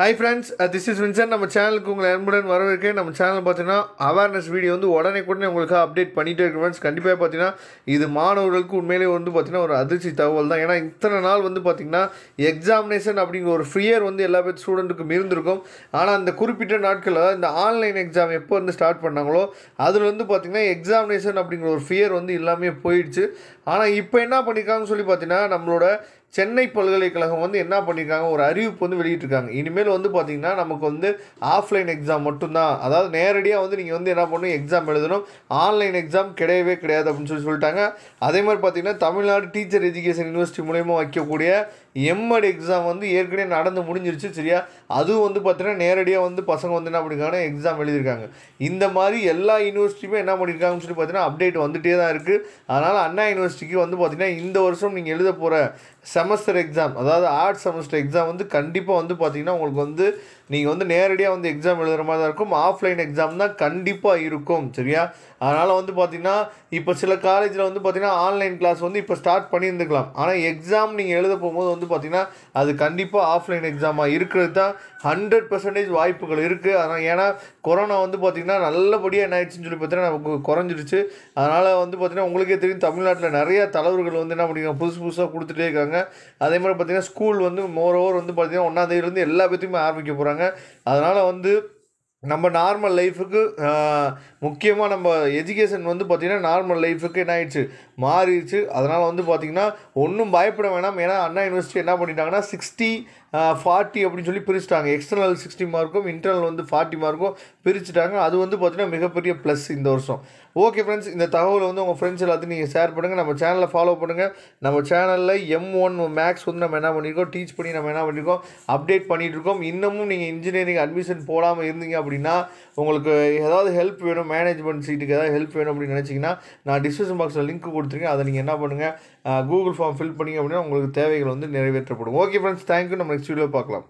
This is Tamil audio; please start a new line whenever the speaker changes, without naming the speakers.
high friends this is Vinson நம்ம சேனலுக்கு உங்களை அன்புடன் வரவேற்க நம்ம சேனல் பார்த்தீங்கன்னா அவேர்னஸ் வீடியோ வந்து உடனே கூட உங்களுக்கு அப்டேட் பண்ணிகிட்டே இருக்கு ஃப்ரெண்ட்ஸ் கண்டிப்பாக பார்த்தீங்கன்னா இது மாணவர்களுக்கு உண்மையிலேயே வந்து பார்த்திங்கன்னா ஒரு அதிர்ச்சி தகவல் தான் ஏன்னா இத்தனை நாள் வந்து பார்த்திங்கன்னா எக்ஸாமினேஷன் அப்படிங்கிற ஒரு ஃப்ரீயர் வந்து எல்லா பேர் ஸ்டூடெண்ட்டுக்கும் இருந்திருக்கும் ஆனால் அந்த குறிப்பிட்ட நாட்களில் இந்த ஆன்லைன் எக்ஸாம் எப்போ வந்து ஸ்டார்ட் பண்ணாங்களோ அதில் வந்து பார்த்திங்கன்னா எக்ஸாமினேஷன் அப்படிங்கிற ஒரு ஃபியர் வந்து எல்லாமே போயிடுச்சு ஆனால் இப்போ என்ன பண்ணியிருக்காங்கன்னு சொல்லி பார்த்தீங்கன்னா நம்மளோட சென்னை பல்கலைக்கழகம் வந்து என்ன பண்ணியிருக்காங்க ஒரு அறிவிப்பு வந்து வெளியிட்டிருக்காங்க இனிமேல் வந்து பார்த்திங்கன்னா நமக்கு வந்து ஆஃப்லைன் எக்ஸாம் மட்டும்தான் அதாவது நேரடியாக வந்து நீங்கள் வந்து என்ன பண்ணணும் எக்ஸாம் எழுதணும் ஆன்லைன் எக்ஸாம் கிடையவே கிடையாது அப்படின்னு சொல்லி சொல்லிட்டாங்க அதே மாதிரி பார்த்திங்கன்னா தமிழ்நாடு டீச்சர் எஜுகேஷன் யூனிவர்சிட்டி மூலயமா வைக்கக்கூடிய எம்எட் எக்ஸாம் வந்து ஏற்கனவே நடந்து முடிஞ்சிருச்சு சரியா அதுவும் வந்து பார்த்தீங்கன்னா நேரடியாக வந்து பசங்க வந்து என்ன பண்ணியிருக்காங்க எக்ஸாம் எழுதியிருக்காங்க இந்த மாதிரி எல்லா யூனிவர்சிட்டியுமே என்ன பண்ணியிருக்காங்கன்னு சொல்லி பார்த்தீங்கன்னா அப்டேட் வந்துகிட்டே தான் இருக்குது அதனால் அண்ணா யூனிவர்சிட்டிக்கு வந்து பார்த்திங்கன்னா இந்த வருஷம் நீங்கள் எழுத போகிற செமஸ்டர் எக்ஸாம் அதாவது ஆர்ட் செமஸ்டர் எக்ஸாம் வந்து கண்டிப்பாக வந்து பார்த்திங்கன்னா உங்களுக்கு வந்து நீங்கள் வந்து நேரடியாக வந்து எக்ஸாம் எழுதுகிற மாதிரி தான் இருக்கும் ஆஃப்லைன் எக்ஸாம் தான் கண்டிப்பாக இருக்கும் சரியா அதனால் வந்து பார்த்திங்கன்னா இப்போ சில காலேஜில் வந்து பார்த்திங்கன்னா ஆன்லைன் கிளாஸ் வந்து இப்போ ஸ்டார்ட் பண்ணியிருந்துக்கலாம் ஆனால் எக்ஸாம் நீங்கள் எழுத போகும்போது வந்து பார்த்திங்கன்னா அது கண்டிப்பாக ஆஃப்லைன் எக்ஸாமாக இருக்கிறது தான் ஹண்ட்ரட் பர்சன்டேஜ் வாய்ப்புகள் இருக்குது அதனால் ஏன்னா கொரோனா வந்து பார்த்திங்கன்னா நல்லபடியாக என்ன ஆயிடுச்சுன்னு சொல்லி பார்த்தீங்கன்னா நமக்கு குறைஞ்சிருச்சு அதனால் வந்து பார்த்திங்கன்னா உங்களுக்கே தெரியும் தமிழ்நாட்டில் நிறையா தலைவர்கள் வந்து என்ன பண்ணிக்கலாம் புதுசு புதுசாக கொடுத்துட்டே இருக்காங்க போகிறாங்க அதே மாதிரி பார்த்திங்கன்னா ஸ்கூல் வந்து மோரோவர் வந்து பார்த்திங்கன்னா ஒன்றாந்தேதியிலேருந்து எல்லா பேத்தையுமே ஆரம்பிக்க போகிறாங்க அதனால் வந்து நம்ம நார்மல் லைஃபுக்கு முக்கியமாக நம்ம எஜுகேஷன் வந்து பார்த்திங்கன்னா நார்மல் லைஃபுக்கு என்ன ஆயிடுச்சு மாறிடுச்சு அதனால் வந்து பார்த்திங்கன்னா ஒன்றும் பயப்பட வேணாம் ஏன்னா அண்ணா யூனிவர்சிட்டி என்ன பண்ணிட்டாங்கன்னா சிக்ஸ்டி ஃபார்ட்டி அப்படின்னு சொல்லி பிரிச்சுட்டாங்க எக்ஸ்டர்னல் சிக்ஸ்டி மார்க்கும் இன்டர்னல் வந்து ஃபார்ட்டி மார்க்கும் பிரிச்சுட்டாங்க அது வந்து பார்த்திங்கன்னா மிகப்பெரிய ப்ளஸ் இந்த வருஷம் ஓகே ஃப்ரெண்ட்ஸ் இந்த தகவலை வந்து உங்கள் ஃப்ரெண்ட்ஸ் எல்லாத்தையும் நீங்கள் ஷேர் பண்ணுங்கள் நம்ம சேனலை ஃபாலோ பண்ணுங்கள் நம்ம சேனலில் எம் ஒன் மேக்ஸ் வந்து நம்ம என்ன பண்ணியிருக்கோம் டீச் பண்ணி நம்ம என்ன பண்ணியிருக்கோம் அப்டேட் பண்ணிகிட்ருக்கோம் இன்னமும் நீங்கள் இன்ஜினியரிங் அட்மிஷன் போடாமல் இருந்தீங்க அப்படி அப்படின்னா உங்களுக்கு ஏதாவது ஹெல்ப் வேணும் மேனேஜ்மெண்ட் சீட்டுக்கு ஏதாவது ஹெல்ப் வேணும் அப்படின்னு நினச்சிங்கன்னா நான் டிஸ்கிரிப்ஷன் பாக்ஸில் லிங்க் கொடுத்துருக்கேன் அதை நீங்கள் என்ன பண்ணுங்கள் கூகுள் ஃபார்ம் ஃபில் பண்ணிங்க அப்படின்னா உங்களுக்கு தேவைகள் வந்து நிறைவேற்றப்படும் ஓகே ஃப்ரெண்ட்ஸ் தேங்க்யூ நம்ம நெக்ஸ்ட் வீடியோ பார்க்கலாம்